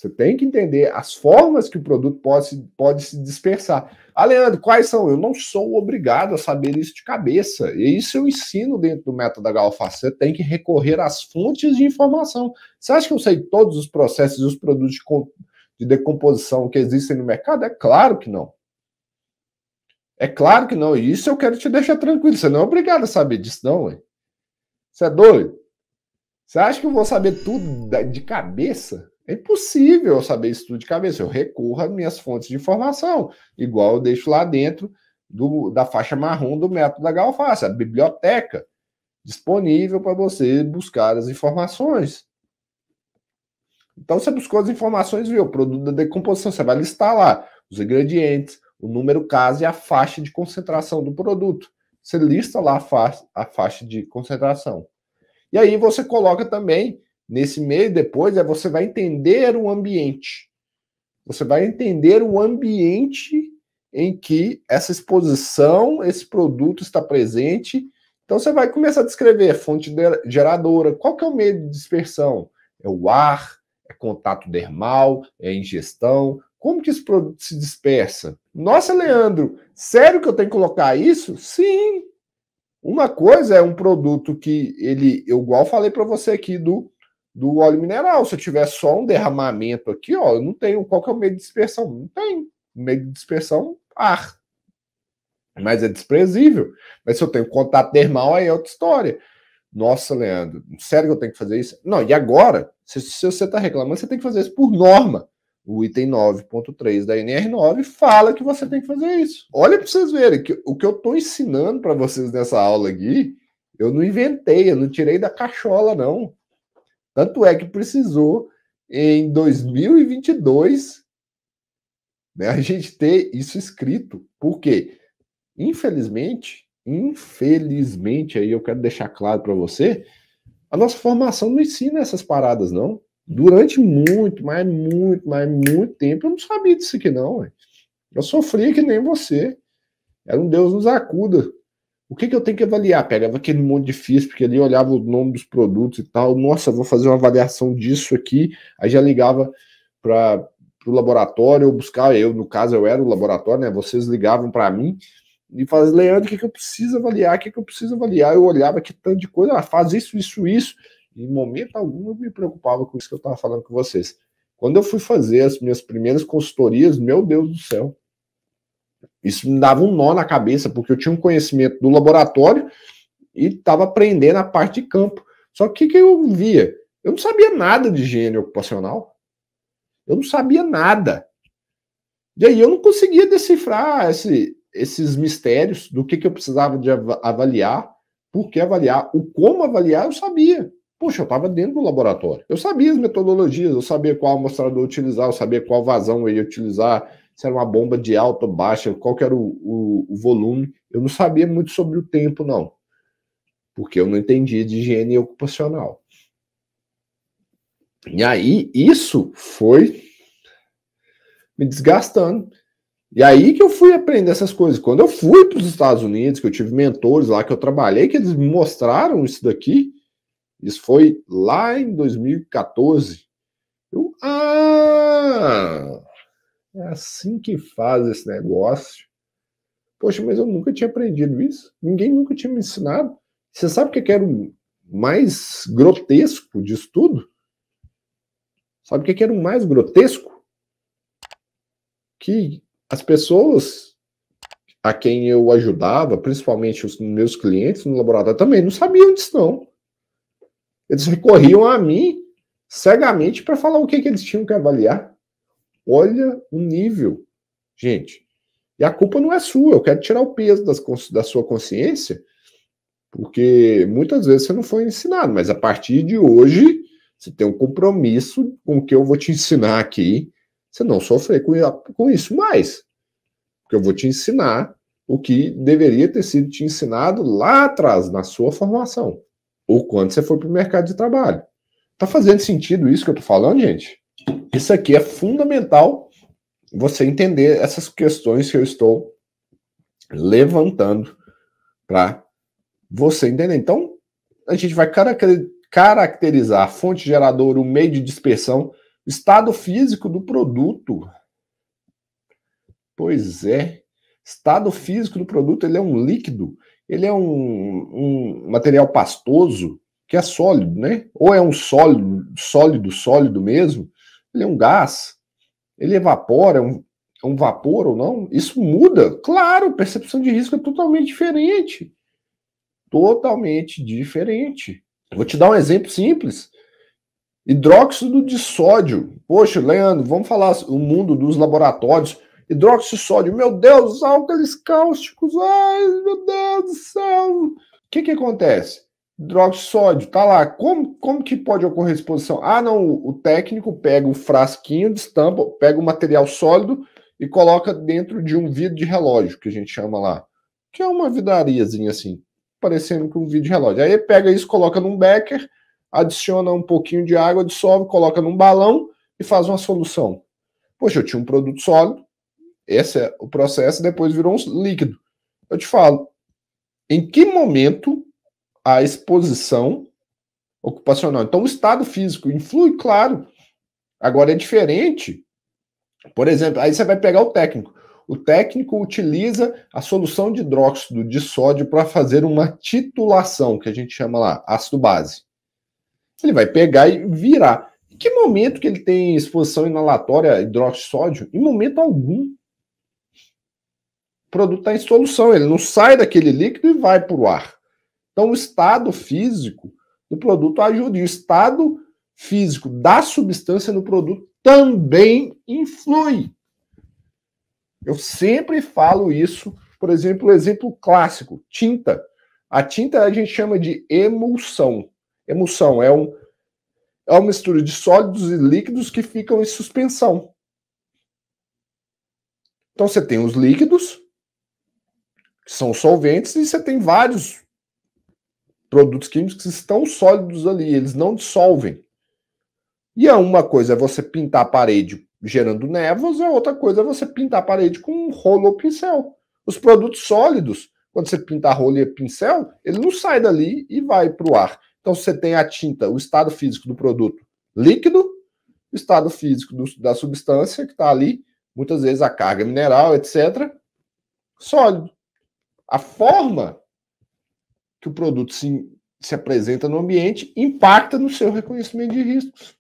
Você tem que entender as formas que o produto pode, pode se dispersar. Ah, Leandro, quais são? Eu não sou obrigado a saber isso de cabeça. E isso eu ensino dentro do método da Galface. Você tem que recorrer às fontes de informação. Você acha que eu sei todos os processos e os produtos de, de decomposição que existem no mercado? É claro que não. É claro que não. E isso eu quero te deixar tranquilo. Você não é obrigado a saber disso, não, ué. Você é doido? Você acha que eu vou saber tudo de cabeça? É impossível eu saber isso tudo de cabeça. Eu recorro às minhas fontes de informação, igual eu deixo lá dentro do, da faixa marrom do método da Galface, a biblioteca disponível para você buscar as informações. Então você buscou as informações, viu? O produto da decomposição, você vai listar lá os ingredientes, o número caso e a faixa de concentração do produto. Você lista lá a faixa, a faixa de concentração. E aí você coloca também Nesse meio depois é você vai entender o ambiente. Você vai entender o ambiente em que essa exposição, esse produto está presente. Então você vai começar a descrever fonte geradora, qual que é o meio de dispersão? É o ar, é contato dermal, é ingestão. Como que esse produto se dispersa? Nossa, Leandro, sério que eu tenho que colocar isso? Sim. Uma coisa é um produto que ele, eu igual falei para você aqui do do óleo mineral. Se eu tiver só um derramamento aqui, ó, eu não tenho. Qual que é o meio de dispersão? Não tem. Meio de dispersão, ar. Mas é desprezível. Mas se eu tenho contato termal, aí é outra história. Nossa, Leandro, sério que eu tenho que fazer isso? Não, e agora? Se, se você está reclamando, você tem que fazer isso por norma. O item 9.3 da NR9 fala que você tem que fazer isso. Olha para vocês verem que o que eu estou ensinando para vocês nessa aula aqui, eu não inventei, eu não tirei da cachola, não. Tanto é que precisou, em 2022, né, a gente ter isso escrito. Por quê? Infelizmente, infelizmente, aí eu quero deixar claro para você, a nossa formação não ensina essas paradas, não. Durante muito, mas muito, mas muito tempo, eu não sabia disso aqui, não. Eu sofria que nem você. Era um Deus nos acuda o que, que eu tenho que avaliar? Pegava aquele monte de FISP, porque ali olhava o nome dos produtos e tal. Nossa, vou fazer uma avaliação disso aqui. Aí já ligava para o laboratório, eu buscava, eu, no caso, eu era o laboratório, né? Vocês ligavam para mim e falavam, Leandro, o que, que eu preciso avaliar? O que, que eu preciso avaliar? Eu olhava que tanto de coisa, ah, faz isso, isso, isso. Em momento algum eu me preocupava com isso que eu estava falando com vocês. Quando eu fui fazer as minhas primeiras consultorias, meu Deus do céu, isso me dava um nó na cabeça, porque eu tinha um conhecimento do laboratório e estava aprendendo a parte de campo. Só que o que eu via? Eu não sabia nada de higiene ocupacional. Eu não sabia nada. E aí eu não conseguia decifrar esse, esses mistérios do que, que eu precisava de avaliar, por que avaliar, o como avaliar, eu sabia. Poxa, eu estava dentro do laboratório. Eu sabia as metodologias, eu sabia qual amostrador utilizar, eu sabia qual vazão eu ia utilizar, se era uma bomba de alta ou baixa, qual que era o, o, o, volume. Eu não sabia muito sobre o tempo, não. Porque eu não entendia de higiene ocupacional. E aí, isso foi me desgastando. E aí que eu fui aprender essas coisas. Quando eu fui para os Estados Unidos, que eu tive mentores lá que eu trabalhei, que eles me mostraram isso daqui. Isso foi lá em 2014. Eu, ah, é assim que faz esse negócio. Poxa, mas eu nunca tinha aprendido isso. Ninguém nunca tinha me ensinado. Você sabe o que, é era o mais grotesco disso tudo? Sabe o que, é que era o mais grotesco? Que as pessoas a quem eu ajudava, principalmente os meus clientes no laboratório, também não sabiam disso, não. Eles recorriam a mim cegamente para falar o que, que eles tinham que avaliar. Olha o nível, gente. E a culpa não é sua. Eu quero tirar o peso das, da sua consciência, porque muitas vezes você não foi ensinado, mas a partir de hoje você tem um compromisso com o que eu vou te ensinar aqui. Você não sofrer com, com isso mais. Porque eu vou te ensinar o que deveria ter sido te ensinado lá atrás, na sua formação, ou quando você foi para o mercado de trabalho. Tá fazendo sentido isso que eu tô falando, gente? Isso aqui é fundamental você entender essas questões que eu estou levantando para você entender. Então, a gente vai caracterizar a fonte geradora, o meio de dispersão, estado físico do produto. Pois é, estado físico do produto, ele é um líquido, ele é um, um material pastoso, que é sólido, né? Ou é um sólido, sólido, sólido mesmo, ele é um gás, ele evapora, é um, é um vapor ou não, isso muda. Claro, percepção de risco é totalmente diferente. Totalmente diferente. Vou te dar um exemplo simples. Hidróxido de sódio. Poxa, Leandro, vamos falar o mundo dos laboratórios. Hidróxido de sódio, meu Deus, álcalis cáusticos, ai meu Deus do céu. O que, que acontece? hidróxido de sódio, tá lá. Como, como que pode ocorrer exposição? Ah, não, o técnico pega o frasquinho, de estampa pega o material sólido e coloca dentro de um vidro de relógio, que a gente chama lá. Que é uma vidariazinha assim, parecendo com um vidro de relógio. Aí pega isso, coloca num becker, adiciona um pouquinho de água, dissolve, coloca num balão e faz uma solução. Poxa, eu tinha um produto sólido, esse é o processo, depois virou um líquido. Eu te falo, em que momento a exposição ocupacional. Então, o estado físico influi, claro. Agora é diferente. Por exemplo, aí você vai pegar o técnico. O técnico utiliza a solução de hidróxido de sódio para fazer uma titulação, que a gente chama lá, ácido-base. Ele vai pegar e virar. Em que momento que ele tem exposição inalatória hidróxido de sódio? Em momento algum. O produto está em solução, ele não sai daquele líquido e vai para o ar. Então, o estado físico do produto ajuda. E o estado físico da substância no produto também influi. Eu sempre falo isso, por exemplo, o exemplo clássico, tinta. A tinta a gente chama de emulsão. Emulsão é, um, é uma mistura de sólidos e líquidos que ficam em suspensão. Então você tem os líquidos, que são solventes, e você tem vários produtos químicos estão sólidos ali, eles não dissolvem. E é uma coisa é você pintar a parede gerando névoas, é outra coisa é você pintar a parede com um rolo ou pincel. Os produtos sólidos, quando você pinta rolo e pincel, ele não sai dali e vai para o ar. Então você tem a tinta, o estado físico do produto líquido, o estado físico do, da substância que está ali, muitas vezes a carga mineral, etc. Sólido. A forma que o produto se, se apresenta no ambiente impacta no seu reconhecimento de riscos.